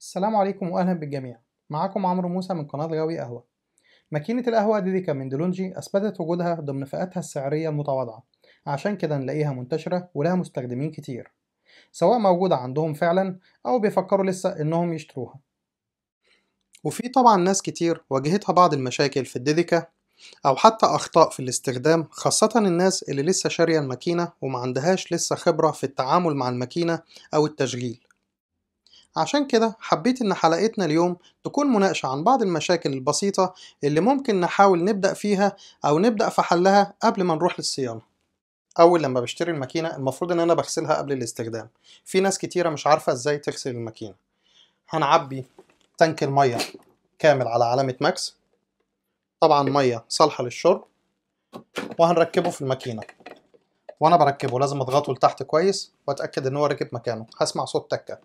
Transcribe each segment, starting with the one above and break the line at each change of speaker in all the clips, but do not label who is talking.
السلام عليكم واهلا بالجميع معاكم عمرو موسى من قناه غاوي قهوه ماكينه القهوه ديديكا من دولونجي اثبتت وجودها ضمن فئاتها السعريه المتواضعه عشان كده نلاقيها منتشره ولها مستخدمين كتير سواء موجوده عندهم فعلا او بيفكروا لسه انهم يشتروها وفي طبعا ناس كتير واجهتها بعض المشاكل في الديديكا أو حتى أخطاء في الاستخدام خاصة الناس اللي لسه شارية الماكينة وما عندهاش لسه خبرة في التعامل مع الماكينة أو التشغيل عشان كده حبيت إن حلقتنا اليوم تكون مناقشة عن بعض المشاكل البسيطة اللي ممكن نحاول نبدأ فيها أو نبدأ في حلها قبل ما نروح للصيانة أول لما بشتري الماكينة المفروض إن أنا بغسلها قبل الاستخدام في ناس كتيرة مش عارفة إزاي تغسل الماكينة هنعبي تنك المية كامل على علامة ماكس طبعا مية صالحة للشرب وهنركبه في الماكينة وانا بركبه لازم اضغطه لتحت كويس واتاكد ان هو ركب مكانه هسمع صوت تكه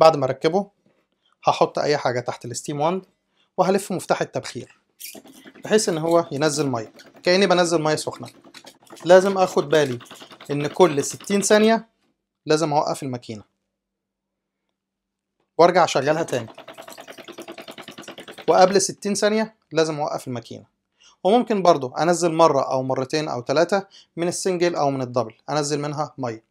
بعد ما اركبه هحط اي حاجة تحت الستيم واند وهلف مفتاح التبخير بحيث ان هو ينزل مية كأني بنزل مية سخنة لازم اخد بالي ان كل ستين ثانية لازم اوقف الماكينة وارجع اشغلها تاني وقبل ستين ثانية لازم اوقف الماكينة وممكن برضو انزل مرة او مرتين او ثلاثة من السنجل او من الدبل انزل منها مية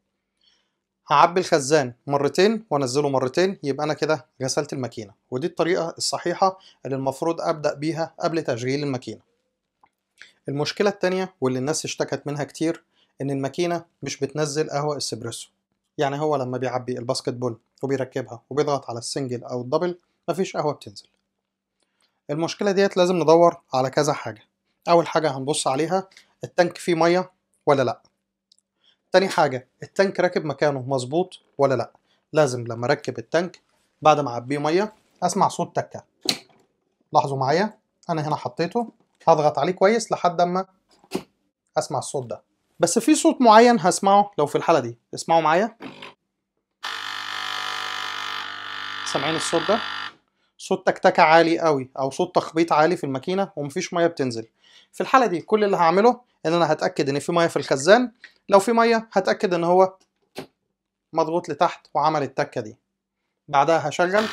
هعبي الخزان مرتين وانزله مرتين يبقى انا كده غسلت الماكينه ودي الطريقه الصحيحه اللي المفروض ابدا بيها قبل تشغيل الماكينه المشكله الثانيه واللي الناس اشتكت منها كتير ان الماكينه مش بتنزل قهوه اسبريسو يعني هو لما بيعبي الباسكت بول وبيركبها وبيضغط على السنجل او الدبل مفيش قهوه بتنزل المشكله ديت لازم ندور على كذا حاجه اول حاجه هنبص عليها التانك فيه ميه ولا لا تاني حاجة التانك راكب مكانه مظبوط ولا لأ لازم لما أركب التانك بعد ما أعبيه مية أسمع صوت تكة لاحظوا معايا أنا هنا حطيته هضغط عليه كويس لحد أما أسمع الصوت ده بس في صوت معين هسمعه لو في الحالة دي اسمعوا معايا سامعين الصوت ده صوت تكتكه عالي قوي او صوت تخبيط عالي في الماكينه ومفيش ميه بتنزل في الحاله دي كل اللي هعمله ان انا هتاكد ان في ميه في الخزان لو في ميه هتاكد ان هو مضغوط لتحت وعمل التكه دي بعدها هشغل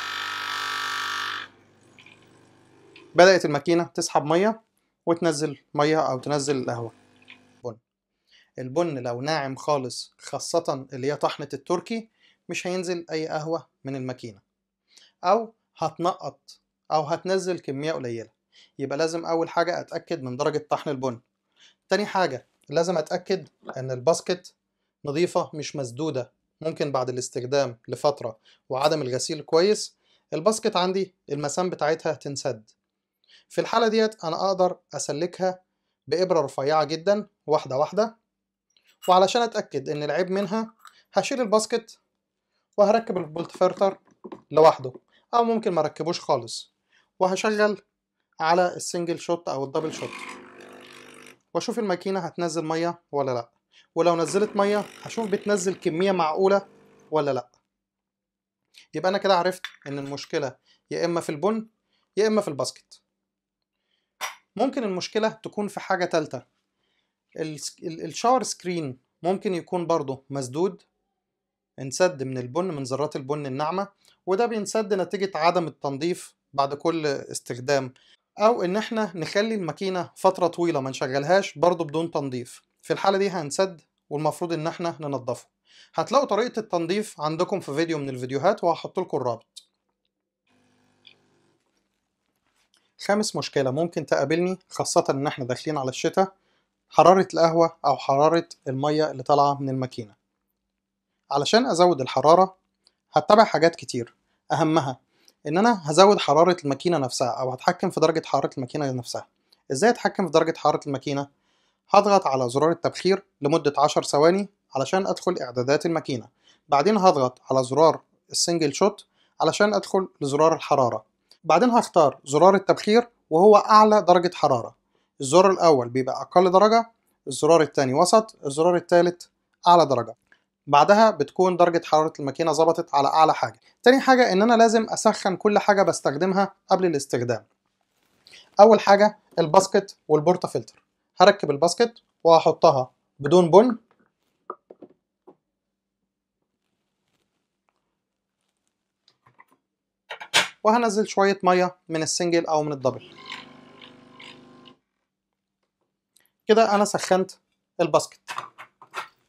بدات الماكينه تسحب ميه وتنزل ميه او تنزل القهوه بن البن لو ناعم خالص خاصه اللي هي طحنه التركي مش هينزل اي قهوه من الماكينه او هتنقط أو هتنزل كمية قليلة يبقى لازم أول حاجة أتأكد من درجة طحن البن تاني حاجة لازم أتأكد أن الباسكت نظيفة مش مسدودة ممكن بعد الاستخدام لفترة وعدم الغسيل كويس الباسكت عندي المسام بتاعتها تنسد في الحالة ديت أنا أقدر أسلكها بإبرة رفيعة جدا واحدة واحدة وعلشان أتأكد إن العيب منها هشيل الباسكت وهركب البولت فلتر لوحده او ممكن ما ركبوش خالص وهشغل على السنجل شوت او الدبل شوت واشوف الماكينه هتنزل ميه ولا لا ولو نزلت ميه هشوف بتنزل كميه معقوله ولا لا يبقى انا كده عرفت ان المشكله يا اما في البن يا اما في الباسكت ممكن المشكله تكون في حاجه تالته الشاور سكرين ممكن يكون برضه مسدود انسد من البن من ذرات البن الناعمة وده بينسد نتيجة عدم التنظيف بعد كل استخدام أو إن إحنا نخلي الماكينة فترة طويلة ما نشغلهاش برضه بدون تنظيف في الحالة دي هنسد والمفروض إن إحنا ننضفه هتلاقوا طريقة التنظيف عندكم في فيديو من الفيديوهات وهحط لكم الرابط خامس مشكلة ممكن تقابلني خاصة إن إحنا داخلين على الشتاء حرارة القهوة أو حرارة المية اللي طالعة من الماكينة علشان أزود الحرارة هتبع حاجات كتير أهمها إن أنا هزود حرارة الماكينة نفسها أو هتحكم في درجة حرارة الماكينة نفسها إزاي أتحكم في درجة حرارة الماكينة؟ هضغط على زرار التبخير لمدة 10 ثواني علشان أدخل إعدادات الماكينة بعدين هضغط على زرار السنجل شوت علشان أدخل لزرار الحرارة بعدين هختار زرار التبخير وهو أعلى درجة حرارة الزرار الأول بيبقى أقل درجة الزرار التاني وسط الزرار التالت أعلى درجة بعدها بتكون درجة حرارة الماكينة ظبطت على أعلى حاجة تاني حاجة إن أنا لازم أسخن كل حاجة بستخدمها قبل الاستخدام أول حاجة الباسكت والبورتا فلتر هركب الباسكت وهحطها بدون بن وهنزل شوية مية من السنجل أو من الدبل كده أنا سخنت الباسكت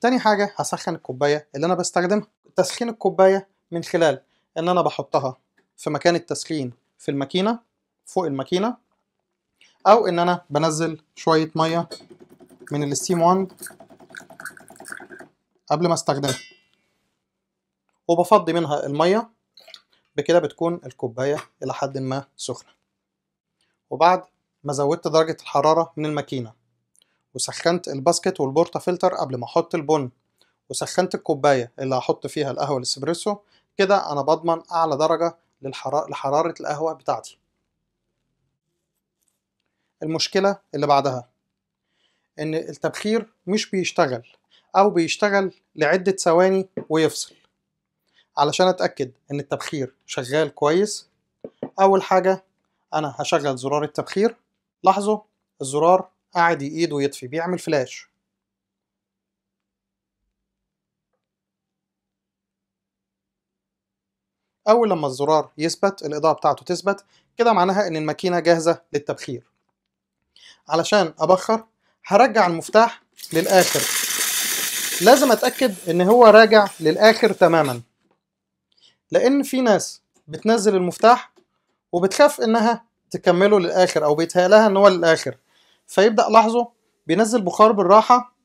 تاني حاجة هسخن الكوباية اللي أنا بستخدمها تسخين الكوباية من خلال إن أنا بحطها في مكان التسخين في الماكينة فوق الماكينة أو إن أنا بنزل شوية مية من الستيم واند قبل ما استخدمها وبفضي منها المية بكده بتكون الكوباية إلى حد ما سخنة وبعد ما زودت درجة الحرارة من الماكينة وسخنت الباسكت والبورتا فلتر قبل ما احط البن وسخنت الكوبايه اللي هحط فيها القهوه الاسبريسو كده انا بضمن اعلى درجه لحراره القهوه بتاعتي المشكله اللي بعدها ان التبخير مش بيشتغل او بيشتغل لعده ثواني ويفصل علشان اتاكد ان التبخير شغال كويس اول حاجه انا هشغل زرار التبخير لاحظوا الزرار قاعد ايده يطفي بيعمل فلاش اول لما الزرار يثبت الاضاءه بتاعته تثبت كده معناها ان الماكينه جاهزه للتبخير علشان ابخر هرجع المفتاح للاخر لازم اتاكد ان هو راجع للاخر تماما لان في ناس بتنزل المفتاح وبتخاف انها تكمله للاخر او بيتهيالها ان هو للاخر فيبدأ لاحظوا بينزل بخار بالراحة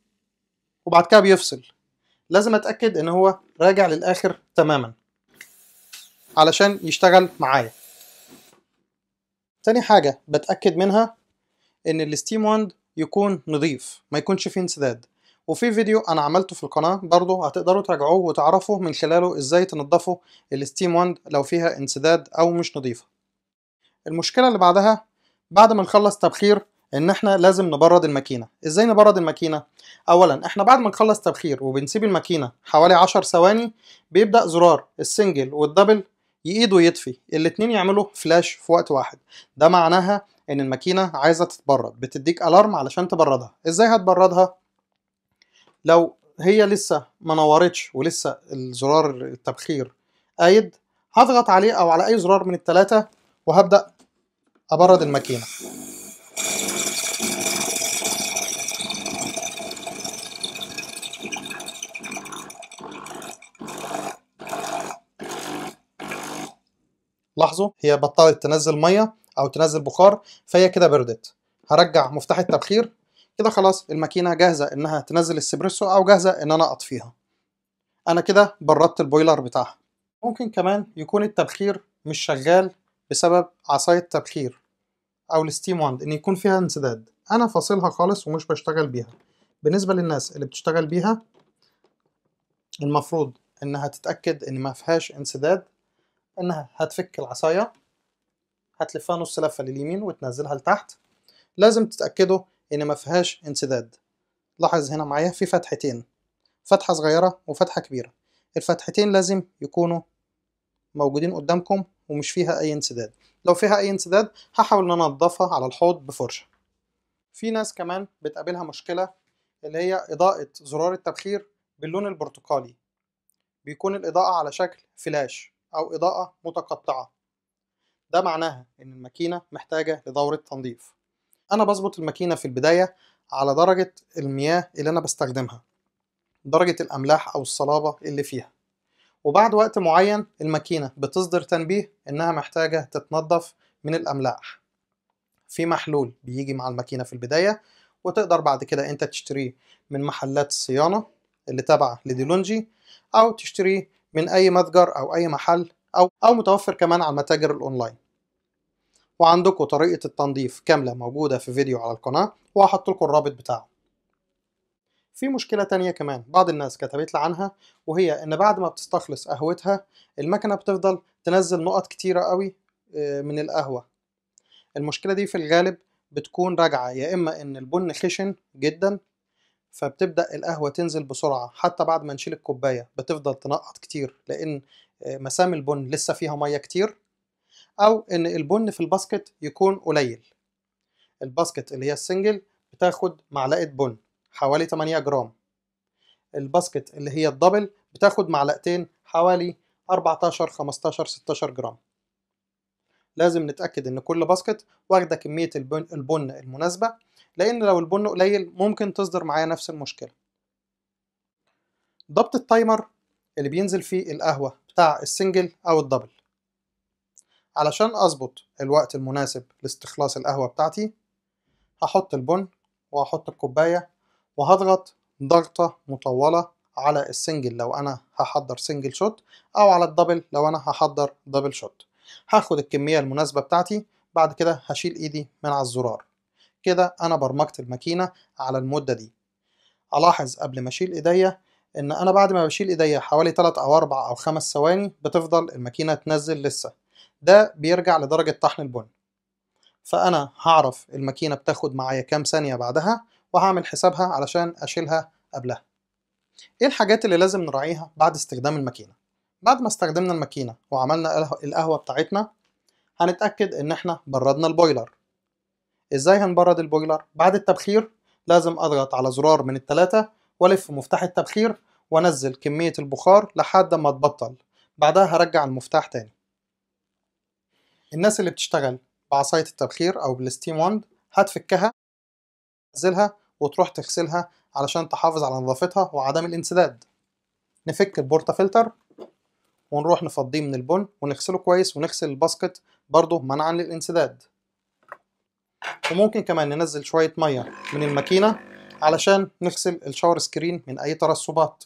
وبعد كده بيفصل لازم اتأكد ان هو راجع للآخر تماما علشان يشتغل معايا تاني حاجة بتأكد منها ان الستيم واند يكون نظيف ما يكونش فيه انسداد وفي فيديو انا عملته في القناة برضه هتقدروا تراجعوه وتعرفوا من خلاله ازاي تنضفوا الستيم واند لو فيها انسداد او مش نظيفة المشكلة اللي بعدها بعد ما نخلص تبخير ان احنا لازم نبرد الماكينه ازاي نبرد الماكينه اولا احنا بعد ما نخلص تبخير وبنسيب الماكينه حوالي 10 ثواني بيبدا زرار السنجل والدبل يقيد ويطفي الاتنين يعملوا فلاش في وقت واحد ده معناها ان الماكينه عايزه تتبرد بتديك الارم علشان تبردها ازاي هتبردها لو هي لسه ما نورتش ولسه الزرار التبخير قايد هضغط عليه او على اي زرار من الثلاثه وهبدا ابرد الماكينه لاحظوا هي بطلت تنزل ميه او تنزل بخار فهي كده بردت هرجع مفتاح التبخير كده خلاص الماكينه جاهزه انها تنزل السبريسو او جاهزه ان انا اطفيها انا كده بردت البويلر بتاعها ممكن كمان يكون التبخير مش شغال بسبب عصاية التبخير او الستيم واند ان يكون فيها انسداد انا فاصلها خالص ومش بشتغل بيها بالنسبة للناس اللي بتشتغل بيها المفروض انها تتأكد ان ما فيهاش انسداد انها هتفك العصاية هتلفها نص لفة لليمين وتنزلها لتحت لازم تتأكدوا ان ما فيهاش انسداد لاحظ هنا معايا في فتحتين فتحة صغيرة وفتحة كبيرة الفتحتين لازم يكونوا موجودين قدامكم ومش فيها اي انسداد لو فيها اي انسداد هحاول ان انا انضفها على الحوض بفرشة في ناس كمان بتقابلها مشكلة اللي هي اضاءة زرار التبخير باللون البرتقالي بيكون الاضاءة على شكل فلاش أو إضاءة متقطعة ده معناها إن الماكينة محتاجة لدورة تنظيف أنا بظبط الماكينة في البداية على درجة المياه اللي أنا بستخدمها درجة الأملاح أو الصلابة اللي فيها وبعد وقت معين الماكينة بتصدر تنبيه إنها محتاجة تتنظف من الأملاح في محلول بيجي مع الماكينة في البداية وتقدر بعد كده أنت تشتريه من محلات الصيانة اللي تابعة لديلونجي أو تشتريه من أي متجر أو أي محل أو أو متوفر كمان على متاجر الأونلاين وعندكم طريقة التنظيف كاملة موجودة في فيديو على القناة وهحط لكم الرابط بتاعه في مشكلة تانية كمان بعض الناس كتبت لي عنها وهي إن بعد ما بتستخلص قهوتها المكنة بتفضل تنزل نقط كتيرة قوي آه، من القهوة المشكلة دي في الغالب بتكون راجعة يا إما إن البن خشن جدا فبتبدأ القهوة تنزل بسرعة حتى بعد ما نشيل الكوباية بتفضل تنقط كتير لأن آه، مسام البن لسه فيها مية كتير أو إن البن في الباسكت يكون قليل الباسكت اللي هي السنجل بتاخد معلقة بن حوالي 8 جرام الباسكت اللي هي الدبل بتاخد معلقتين حوالي 14 15 16 جرام لازم نتأكد إن كل باسكت واخدة كمية البن, البن المناسبة لأن لو البن قليل ممكن تصدر معايا نفس المشكلة ضبط التايمر اللي بينزل فيه القهوة بتاع السنجل أو الدبل علشان أظبط الوقت المناسب لاستخلاص القهوة بتاعتي هحط البن وهحط الكوباية وهضغط ضغطة مطولة على السنجل لو أنا هحضر سنجل شوت أو على الدبل لو أنا هحضر دبل شوت هاخد الكمية المناسبة بتاعتي بعد كده هشيل إيدي من على الزرار كده أنا برمجت الماكينة على المدة دي ألاحظ قبل ما أشيل إيديا إن أنا بعد ما بشيل إيديا حوالي 3 أو 4 أو 5 ثواني بتفضل الماكينة تنزل لسه ده بيرجع لدرجة طحن البن فأنا هعرف الماكينة بتاخد معايا كام ثانية بعدها وهعمل حسابها علشان أشيلها قبلها إيه الحاجات اللي لازم نراعيها بعد استخدام الماكينة؟ بعد ما استخدمنا الماكينة وعملنا القهوة بتاعتنا هنتأكد إن إحنا بردنا البويلر ازاي هنبرد البويلر بعد التبخير لازم اضغط على زرار من الثلاثة والف مفتاح التبخير وانزل كمية البخار لحد ما تبطل بعدها هرجع المفتاح تاني الناس اللي بتشتغل بعصاية التبخير او بالستيم وند هتفكها تنزلها وتروح تغسلها علشان تحافظ على نظافتها وعدم الانسداد نفك البورتا فلتر ونروح نفضيه من البن ونغسله كويس ونغسل الباسكت برضه منعا للانسداد وممكن كمان ننزل شوية مية من الماكينة علشان نغسل الشاور سكرين من أي ترسبات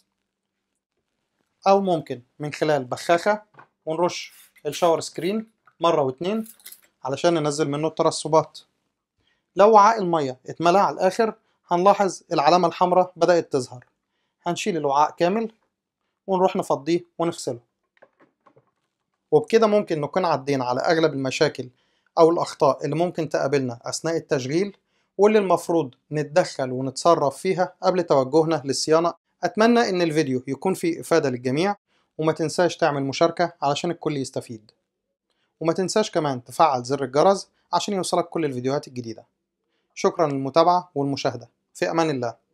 أو ممكن من خلال بخاخة ونرش الشاور سكرين مرة واتنين علشان ننزل منه الترسبات لو وعاء المية اتملى على الآخر هنلاحظ العلامة الحمراء بدأت تظهر هنشيل الوعاء كامل ونروح نفضيه ونغسله وبكده ممكن نكون عدينا على أغلب المشاكل أو الأخطاء اللي ممكن تقابلنا أثناء التشغيل واللي المفروض نتدخل ونتصرف فيها قبل توجهنا للصيانة أتمنى إن الفيديو يكون فيه إفادة للجميع وما تنساش تعمل مشاركة علشان الكل يستفيد وما تنساش كمان تفعل زر الجرس عشان يوصلك كل الفيديوهات الجديدة شكرا للمتابعة والمشاهدة في أمان الله